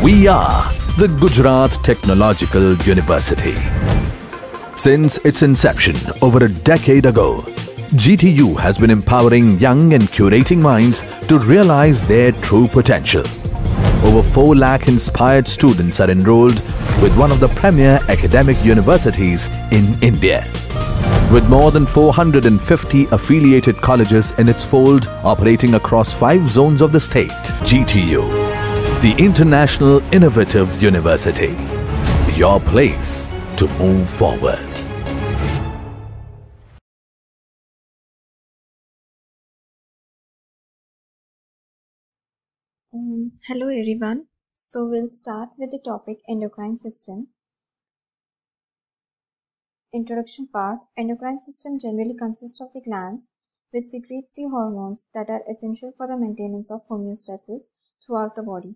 We are the Gujarat Technological University. Since its inception over a decade ago, GTU has been empowering young and curating minds to realize their true potential. Over 4 lakh inspired students are enrolled with one of the premier academic universities in India. With more than 450 affiliated colleges in its fold operating across five zones of the state, GTU the International Innovative University. Your place to move forward. Um, hello everyone. So we'll start with the topic endocrine system. Introduction part Endocrine system generally consists of the glands which secretes the hormones that are essential for the maintenance of homeostasis throughout the body.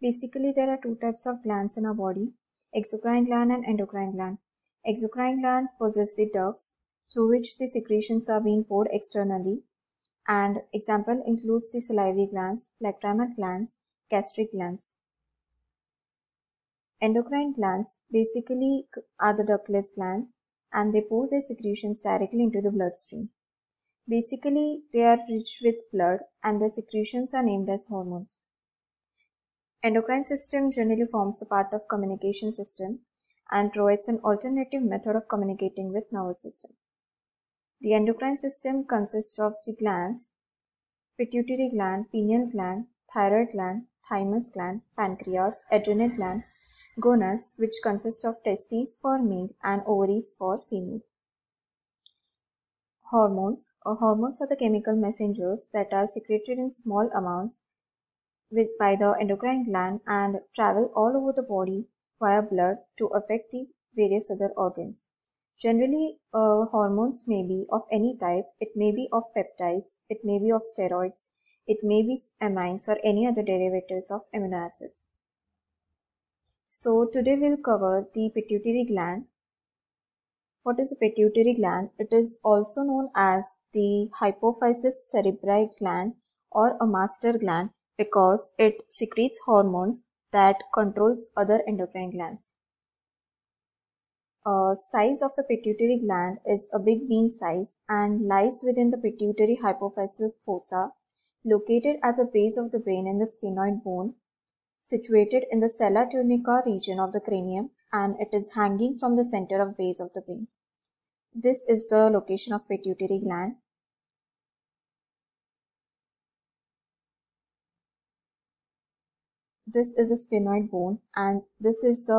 Basically, there are two types of glands in our body, exocrine gland and endocrine gland. Exocrine gland possesses the ducts through which the secretions are being poured externally and example includes the salivary glands, lacrimal glands, gastric glands. Endocrine glands basically are the ductless glands and they pour their secretions directly into the bloodstream. Basically, they are rich with blood and their secretions are named as hormones. Endocrine system generally forms a part of communication system and provides an alternative method of communicating with nervous system. The endocrine system consists of the glands, pituitary gland, pineal gland, thyroid gland, thymus gland, pancreas, adrenal gland, gonads which consist of testes for male and ovaries for female. Hormones uh, hormones are the chemical messengers that are secreted in small amounts with, by the endocrine gland and travel all over the body via blood to affect the various other organs. Generally, uh, hormones may be of any type. It may be of peptides, it may be of steroids, it may be amines or any other derivatives of amino acids. So today we'll cover the pituitary gland. What is the pituitary gland? It is also known as the hypophysis cerebri gland or a master gland because it secretes hormones that controls other endocrine glands. Uh, size of a pituitary gland is a big bean size and lies within the pituitary hypophyseal fossa located at the base of the brain in the sphenoid bone situated in the sella tunica region of the cranium and it is hanging from the center of base of the brain. This is the location of pituitary gland this is a sphenoid bone and this is the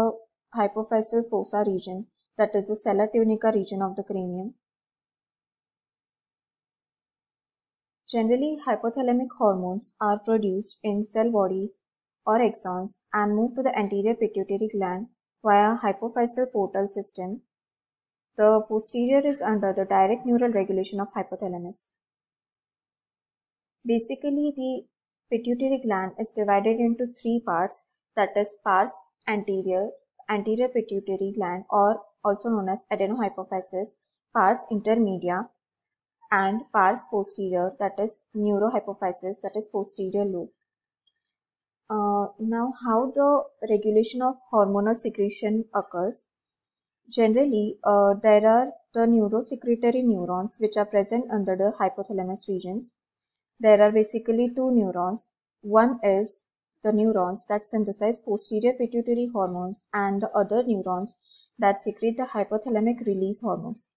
hypophyseal fossa region that is the sella tunica region of the cranium. Generally, hypothalamic hormones are produced in cell bodies or exons and move to the anterior pituitary gland via hypophyseal portal system. The posterior is under the direct neural regulation of hypothalamus. Basically, the Pituitary gland is divided into three parts that is pars anterior, anterior pituitary gland or also known as adenohypophysis, pars intermedia and pars posterior that is neurohypophysis that is posterior lobe. Uh, now how the regulation of hormonal secretion occurs generally uh, there are the neurosecretory neurons which are present under the hypothalamus regions there are basically two neurons. One is the neurons that synthesize posterior pituitary hormones and the other neurons that secrete the hypothalamic release hormones.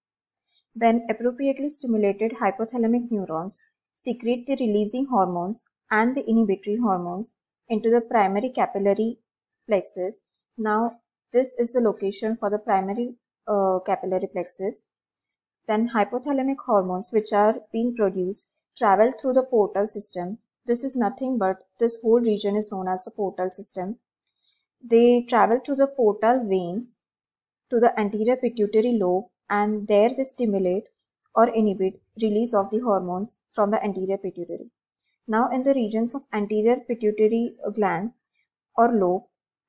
When appropriately stimulated, hypothalamic neurons secrete the releasing hormones and the inhibitory hormones into the primary capillary plexus. Now, this is the location for the primary uh, capillary plexus. Then hypothalamic hormones which are being produced travel through the portal system. This is nothing but this whole region is known as the portal system. They travel through the portal veins to the anterior pituitary lobe and there they stimulate or inhibit release of the hormones from the anterior pituitary. Now in the regions of anterior pituitary gland or lobe,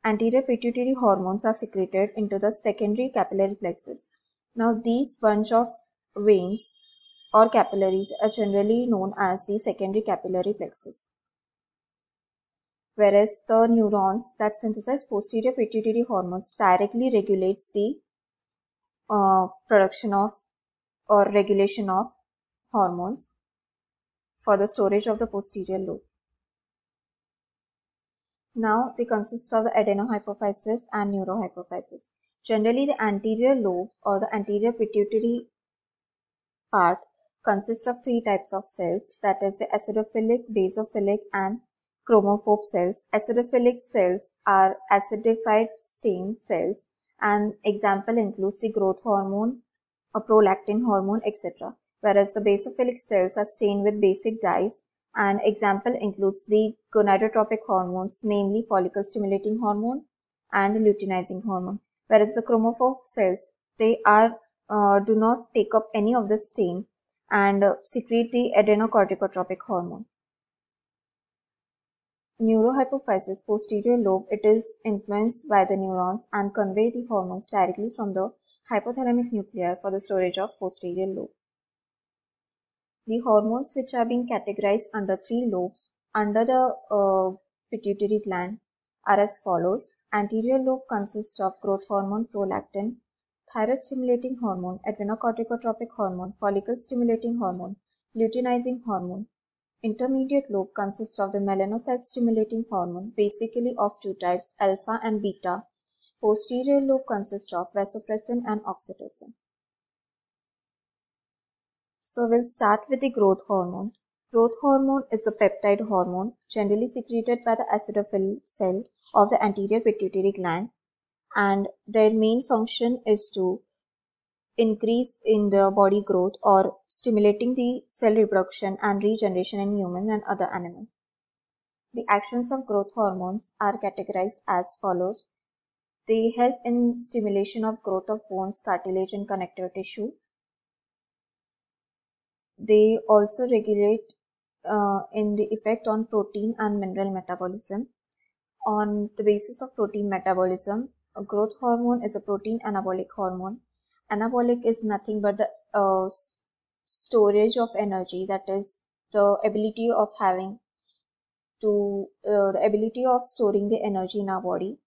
anterior pituitary hormones are secreted into the secondary capillary plexus. Now these bunch of veins or capillaries are generally known as the secondary capillary plexus. Whereas the neurons that synthesize posterior pituitary hormones directly regulates the uh, production of or regulation of hormones for the storage of the posterior lobe. Now they consist of the adenohypophysis and neurohypophysis. Generally the anterior lobe or the anterior pituitary part consist of three types of cells that is acidophilic, basophilic and chromophobe cells. Acidophilic cells are acidified stain cells and example includes the growth hormone, a prolactin hormone, etc. Whereas the basophilic cells are stained with basic dyes and example includes the gonadotropic hormones, namely follicle stimulating hormone and luteinizing hormone. Whereas the chromophobe cells, they are uh, do not take up any of the stain and uh, secrete the adrenocorticotropic hormone. Neurohypophysis posterior lobe, it is influenced by the neurons and convey the hormones directly from the hypothalamic nuclei for the storage of posterior lobe. The hormones which are being categorized under three lobes under the uh, pituitary gland are as follows. Anterior lobe consists of growth hormone prolactin, thyroid stimulating hormone, adrenocorticotropic hormone, follicle stimulating hormone, luteinizing hormone. Intermediate lobe consists of the melanocyte stimulating hormone, basically of two types, alpha and beta. Posterior lobe consists of vasopressin and oxytocin. So we'll start with the growth hormone. Growth hormone is a peptide hormone generally secreted by the acidophil cell of the anterior pituitary gland and their main function is to increase in the body growth or stimulating the cell reproduction and regeneration in human and other animals. The actions of growth hormones are categorized as follows. They help in stimulation of growth of bones, cartilage and connective tissue. They also regulate uh, in the effect on protein and mineral metabolism. On the basis of protein metabolism, a growth hormone is a protein anabolic hormone. Anabolic is nothing but the uh, storage of energy, that is the ability of having to uh, the ability of storing the energy in our body.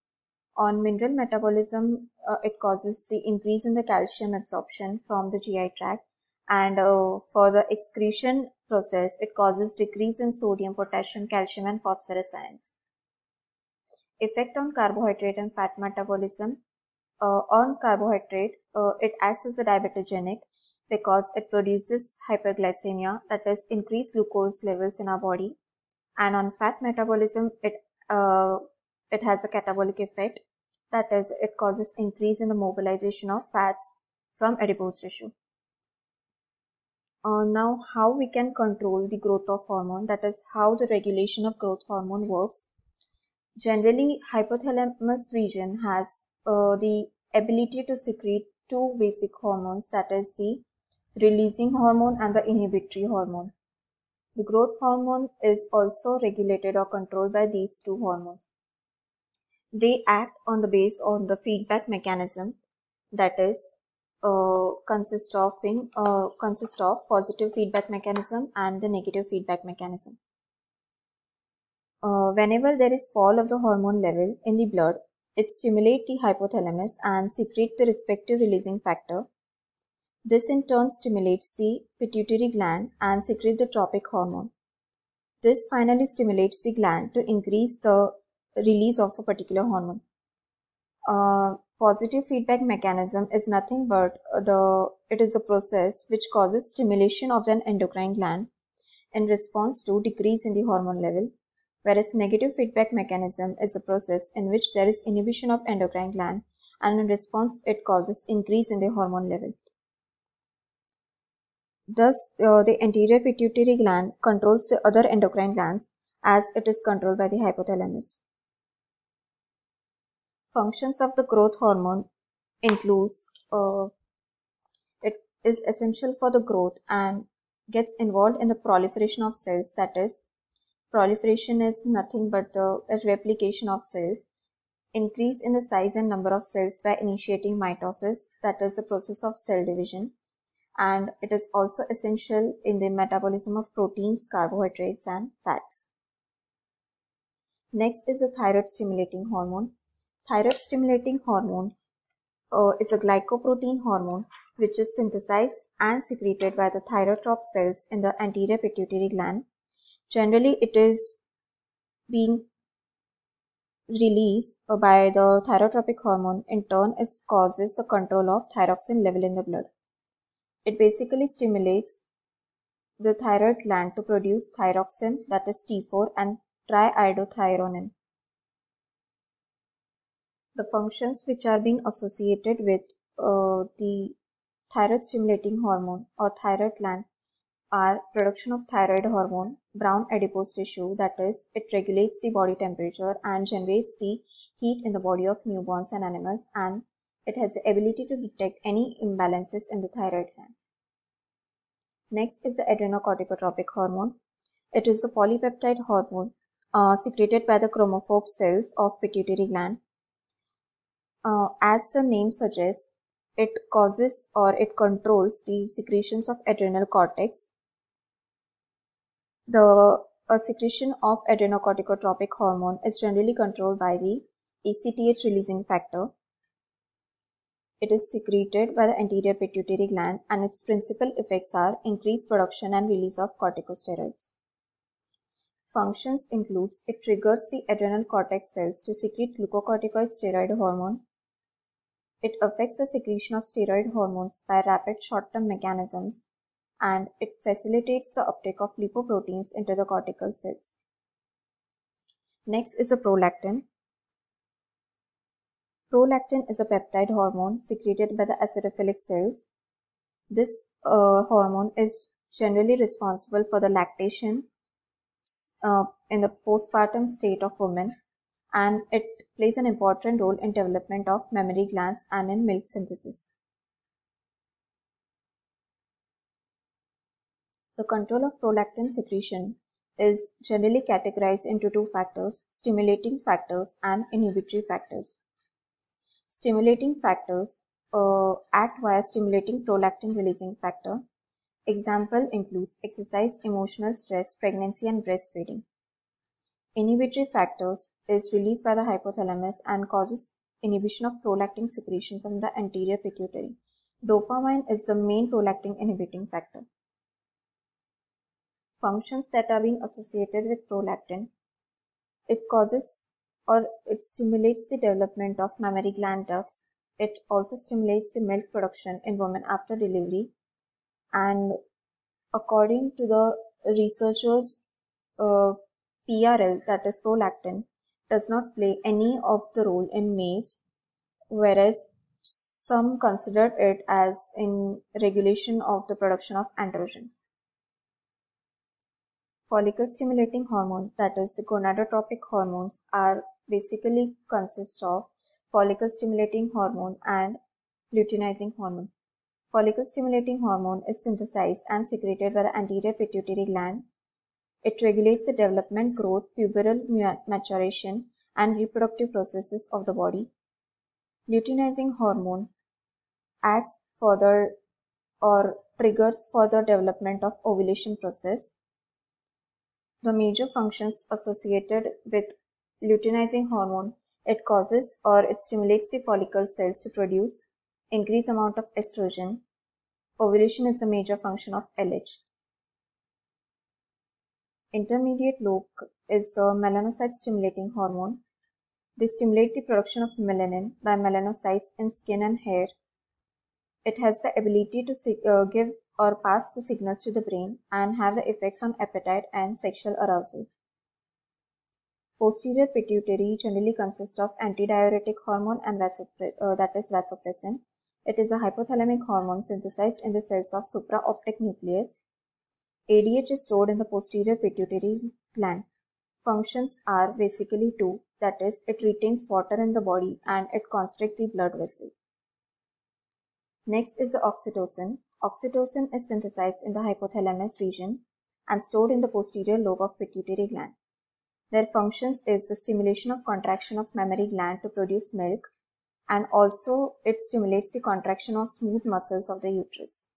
On mineral metabolism, uh, it causes the increase in the calcium absorption from the GI tract and uh, for the excretion process, it causes decrease in sodium, potassium, calcium and phosphorus ions effect on carbohydrate and fat metabolism uh, on carbohydrate uh, it acts as a diabetogenic because it produces hyperglycemia that is increased glucose levels in our body and on fat metabolism it uh, it has a catabolic effect that is it causes increase in the mobilization of fats from adipose tissue uh, now how we can control the growth of hormone that is how the regulation of growth hormone works Generally, hypothalamus region has uh, the ability to secrete two basic hormones that is the releasing hormone and the inhibitory hormone. The growth hormone is also regulated or controlled by these two hormones. They act on the base on the feedback mechanism that is uh, consist of in uh, consist of positive feedback mechanism and the negative feedback mechanism uh, whenever there is fall of the hormone level in the blood, it stimulates the hypothalamus and secretes the respective releasing factor. This in turn stimulates the pituitary gland and secretes the tropic hormone. This finally stimulates the gland to increase the release of a particular hormone. Uh, positive feedback mechanism is nothing but the it is a process which causes stimulation of an endocrine gland in response to decrease in the hormone level whereas negative feedback mechanism is a process in which there is inhibition of endocrine gland and in response it causes increase in the hormone level. Thus, uh, the anterior pituitary gland controls the other endocrine glands as it is controlled by the hypothalamus. Functions of the growth hormone includes uh, it is essential for the growth and gets involved in the proliferation of cells that is Proliferation is nothing but the replication of cells. Increase in the size and number of cells by initiating mitosis, that is the process of cell division. And it is also essential in the metabolism of proteins, carbohydrates, and fats. Next is the thyroid stimulating hormone. Thyroid stimulating hormone uh, is a glycoprotein hormone which is synthesized and secreted by the thyrotrop cells in the anterior pituitary gland Generally, it is being released by the thyrotropic hormone. In turn, it causes the control of thyroxine level in the blood. It basically stimulates the thyroid gland to produce thyroxin that is T4 and triiodothyronine. The functions which are being associated with uh, the thyroid stimulating hormone or thyroid gland are production of thyroid hormone, brown adipose tissue, that is, it regulates the body temperature and generates the heat in the body of newborns and animals, and it has the ability to detect any imbalances in the thyroid gland. Next is the adrenocorticotropic hormone. It is a polypeptide hormone uh, secreted by the chromophobe cells of pituitary gland. Uh, as the name suggests, it causes or it controls the secretions of adrenal cortex the uh, secretion of adrenocorticotropic hormone is generally controlled by the ACTH releasing factor. It is secreted by the anterior pituitary gland and its principal effects are increased production and release of corticosteroids. Functions includes it triggers the adrenal cortex cells to secrete glucocorticoid steroid hormone. It affects the secretion of steroid hormones by rapid short-term mechanisms and it facilitates the uptake of lipoproteins into the cortical cells. Next is a prolactin. Prolactin is a peptide hormone secreted by the acidophilic cells. This uh, hormone is generally responsible for the lactation uh, in the postpartum state of women and it plays an important role in development of mammary glands and in milk synthesis. The control of prolactin secretion is generally categorized into two factors, stimulating factors and inhibitory factors. Stimulating factors uh, act via stimulating prolactin releasing factor. Example includes exercise, emotional stress, pregnancy and breastfeeding. Inhibitory factors is released by the hypothalamus and causes inhibition of prolactin secretion from the anterior pituitary. Dopamine is the main prolactin inhibiting factor functions that are being associated with prolactin. It causes or it stimulates the development of mammary gland ducts. It also stimulates the milk production in women after delivery. And according to the researchers, uh, PRL, that is prolactin, does not play any of the role in males, whereas some consider it as in regulation of the production of androgens follicle stimulating hormone that is the gonadotropic hormones are basically consist of follicle stimulating hormone and luteinizing hormone follicle stimulating hormone is synthesized and secreted by the anterior pituitary gland it regulates the development growth puberal maturation and reproductive processes of the body luteinizing hormone acts further or triggers further development of ovulation process the major functions associated with luteinizing hormone. It causes or it stimulates the follicle cells to produce increased amount of estrogen. Ovulation is the major function of LH. Intermediate lobe is the melanocyte stimulating hormone. They stimulate the production of melanin by melanocytes in skin and hair. It has the ability to uh, give or pass the signals to the brain and have the effects on appetite and sexual arousal. Posterior pituitary generally consists of antidiuretic hormone and vasopre- uh, that is vasopressin. It is a hypothalamic hormone synthesized in the cells of supraoptic nucleus. ADH is stored in the posterior pituitary gland. Functions are basically two, that is, it retains water in the body and it constricts the blood vessel. Next is the oxytocin. Oxytocin is synthesized in the hypothalamus region and stored in the posterior lobe of pituitary gland. Their functions is the stimulation of contraction of mammary gland to produce milk and also it stimulates the contraction of smooth muscles of the uterus.